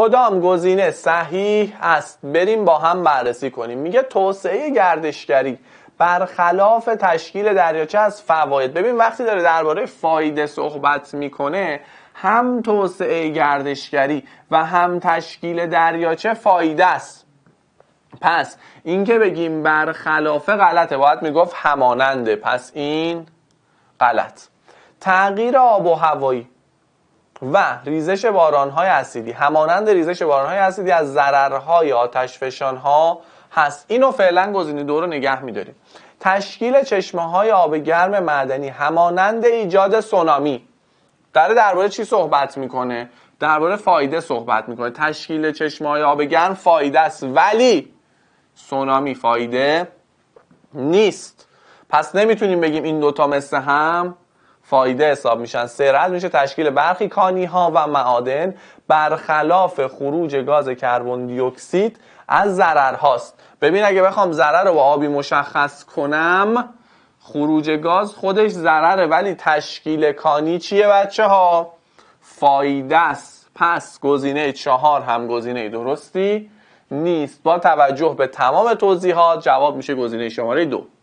کدام گزینه صحیح است بریم با هم بررسی کنیم میگه توسعه گردشگری برخلاف تشکیل دریاچه از فواید ببین وقتی داره درباره فایده صحبت میکنه هم توسعه گردشگری و هم تشکیل دریاچه فایده است پس اینکه بگیم برخلاف غلطه باید میگفت هماننده پس این غلط تغییر آب و هوایی و ریزش های اسیدی همانند ریزش های اسیدی از ضررهای ها هست اینو فعلا گزینه دو رو نگه میداریم تشکیل چشمه های آب گرم معدنی همانند ایجاد سونامی داره درباره چی صحبت میکنه درباره فایده صحبت میکنه تشکیل چشمه های آب گرم فایده است ولی سونامی فایده نیست پس نمیتونیم بگیم این دوتا مثل هم فایده حساب میشن سرعت میشه تشکیل برخی کانی ها و معادن برخلاف خروج گاز کربن دیوکسید از ضرر هاست ببین اگه بخوام ضرر رو با آبی مشخص کنم خروج گاز خودش ضرره ولی تشکیل کانی چیه بچه ها فایده است پس گزینه چهار هم گزینه درستی نیست با توجه به تمام توضیحات جواب میشه گزینه شماره دو